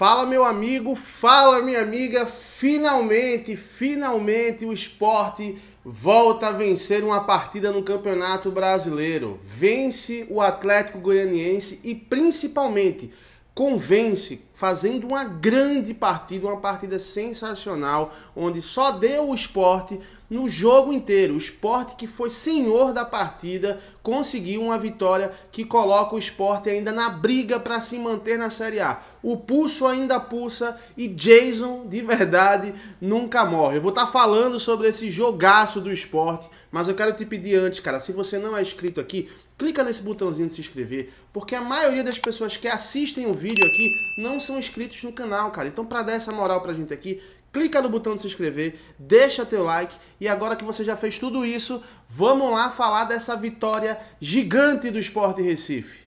Fala meu amigo, fala minha amiga, finalmente, finalmente o esporte volta a vencer uma partida no Campeonato Brasileiro. Vence o Atlético Goianiense e principalmente convence fazendo uma grande partida, uma partida sensacional, onde só deu o esporte no jogo inteiro. O esporte que foi senhor da partida conseguiu uma vitória que coloca o esporte ainda na briga para se manter na Série A. O pulso ainda pulsa e Jason, de verdade, nunca morre. Eu vou estar tá falando sobre esse jogaço do esporte, mas eu quero te pedir antes, cara, se você não é inscrito aqui, clica nesse botãozinho de se inscrever, porque a maioria das pessoas que assistem o vídeo aqui não são inscritos no canal, cara. Então, para dar essa moral pra gente aqui, clica no botão de se inscrever, deixa teu like e agora que você já fez tudo isso, vamos lá falar dessa vitória gigante do Esporte Recife.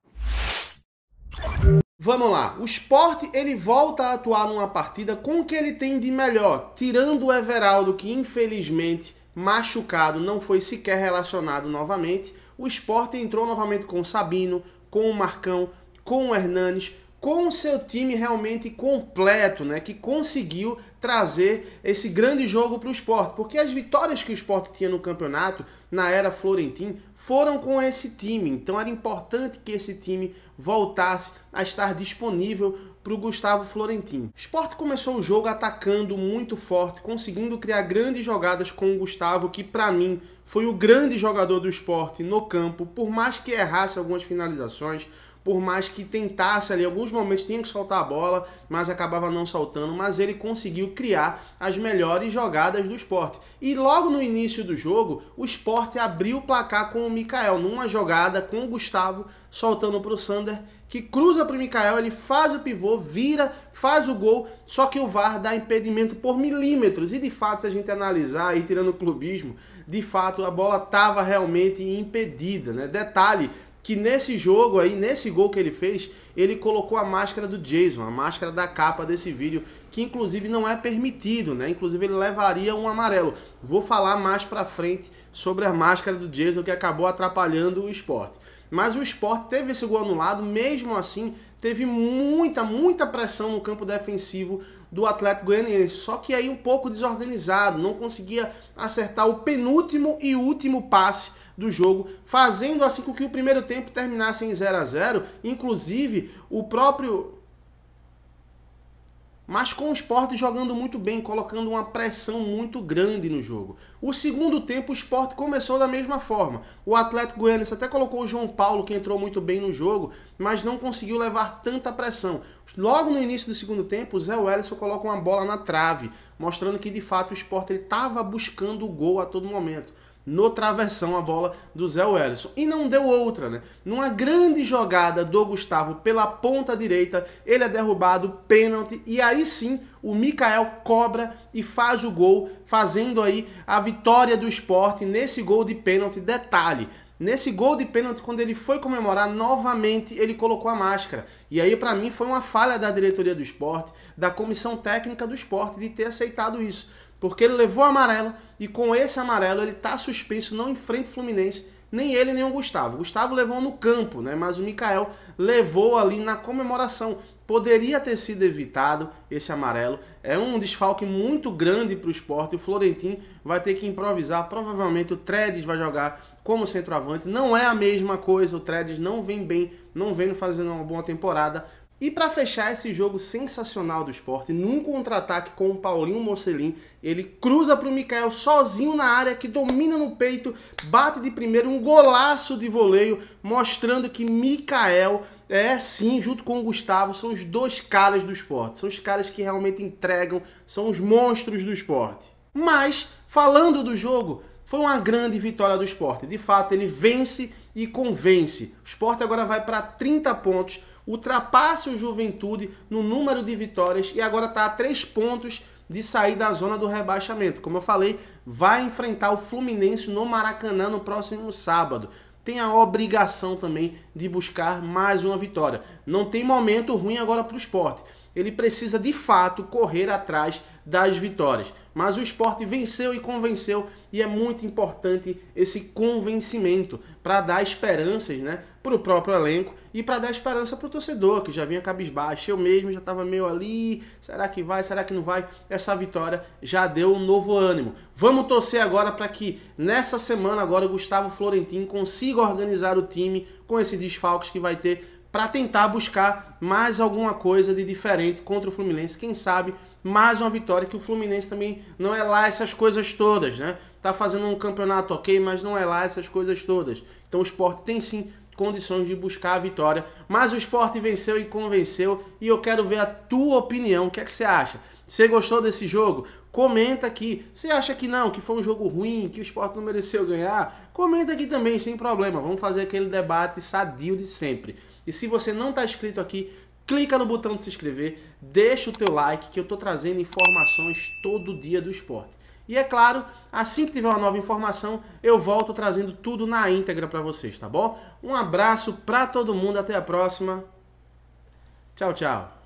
Vamos lá, o Sport ele volta a atuar numa partida com o que ele tem de melhor, tirando o Everaldo que infelizmente machucado, não foi sequer relacionado novamente. O esporte entrou novamente com o Sabino, com o Marcão, com o Hernanes, com o seu time realmente completo, né? Que conseguiu trazer esse grande jogo para o esporte. Porque as vitórias que o esporte tinha no campeonato, na era Florentim, foram com esse time. Então era importante que esse time voltasse a estar disponível para o Gustavo Florentino. O Sport começou o jogo atacando muito forte, conseguindo criar grandes jogadas com o Gustavo, que para mim foi o grande jogador do esporte no campo, por mais que errasse algumas finalizações, por mais que tentasse ali, alguns momentos tinha que soltar a bola, mas acabava não soltando, mas ele conseguiu criar as melhores jogadas do esporte. E logo no início do jogo, o esporte abriu o placar com o Mikael, numa jogada com o Gustavo, soltando para o Sander, que cruza para o Mikael, ele faz o pivô, vira, faz o gol, só que o VAR dá impedimento por milímetros. E de fato, se a gente analisar aí tirando o clubismo, de fato a bola estava realmente impedida, né? Detalhe, que nesse jogo aí, nesse gol que ele fez, ele colocou a máscara do Jason, a máscara da capa desse vídeo, que inclusive não é permitido, né? Inclusive ele levaria um amarelo. Vou falar mais para frente sobre a máscara do Jason que acabou atrapalhando o esporte. Mas o esporte teve esse gol anulado, mesmo assim, teve muita, muita pressão no campo defensivo do Atlético Goianiense. Só que aí um pouco desorganizado, não conseguia acertar o penúltimo e último passe do jogo, fazendo assim com que o primeiro tempo terminasse em 0 a 0. Inclusive, o próprio mas com o esporte jogando muito bem, colocando uma pressão muito grande no jogo. O segundo tempo, o esporte começou da mesma forma. O Atlético Goianiense até colocou o João Paulo, que entrou muito bem no jogo, mas não conseguiu levar tanta pressão. Logo no início do segundo tempo, o Zé Wellison coloca uma bola na trave, mostrando que de fato o esporte estava buscando o gol a todo momento no travessão a bola do Zé Wellison. E não deu outra, né? Numa grande jogada do Gustavo pela ponta direita, ele é derrubado, pênalti, e aí sim o Mikael cobra e faz o gol, fazendo aí a vitória do esporte nesse gol de pênalti. Detalhe, Nesse gol de pênalti, quando ele foi comemorar novamente, ele colocou a máscara. E aí, para mim, foi uma falha da diretoria do esporte, da comissão técnica do esporte, de ter aceitado isso porque ele levou amarelo e com esse amarelo ele está suspenso, não enfrenta o Fluminense, nem ele nem o Gustavo. O Gustavo levou no campo, né? mas o Mikael levou ali na comemoração. Poderia ter sido evitado esse amarelo. É um desfalque muito grande para o esporte. O Florentino vai ter que improvisar. Provavelmente o Tredes vai jogar como centroavante. Não é a mesma coisa. O Tredes não vem bem, não vem fazendo uma boa temporada. E para fechar esse jogo sensacional do esporte, num contra-ataque com o Paulinho Mocelin, ele cruza para o Mikael sozinho na área, que domina no peito, bate de primeiro, um golaço de voleio, mostrando que Mikael é sim, junto com o Gustavo, são os dois caras do esporte. São os caras que realmente entregam, são os monstros do esporte. Mas, falando do jogo, foi uma grande vitória do esporte. De fato, ele vence e convence. O esporte agora vai para 30 pontos ultrapassa o Juventude no número de vitórias e agora está a três pontos de sair da zona do rebaixamento. Como eu falei, vai enfrentar o Fluminense no Maracanã no próximo sábado. Tem a obrigação também de buscar mais uma vitória. Não tem momento ruim agora para o esporte. Ele precisa de fato correr atrás das vitórias. Mas o esporte venceu e convenceu, e é muito importante esse convencimento para dar esperanças né, para o próprio elenco e para dar esperança para o torcedor, que já vinha cabisbaixo. Eu mesmo já estava meio ali, será que vai, será que não vai? Essa vitória já deu um novo ânimo. Vamos torcer agora para que nessa semana agora o Gustavo Florentino consiga organizar o time com esses desfalques que vai ter para tentar buscar mais alguma coisa de diferente contra o Fluminense. Quem sabe mais uma vitória que o Fluminense também não é lá essas coisas todas, né? Tá fazendo um campeonato ok, mas não é lá essas coisas todas. Então o esporte tem sim condições de buscar a vitória, mas o esporte venceu e convenceu e eu quero ver a tua opinião, o que é que você acha? Você gostou desse jogo? Comenta aqui. Você acha que não, que foi um jogo ruim, que o esporte não mereceu ganhar? Comenta aqui também, sem problema. Vamos fazer aquele debate sadio de sempre. E se você não está inscrito aqui, clica no botão de se inscrever, deixa o teu like que eu estou trazendo informações todo dia do esporte. E é claro, assim que tiver uma nova informação, eu volto trazendo tudo na íntegra para vocês, tá bom? Um abraço para todo mundo, até a próxima. Tchau, tchau.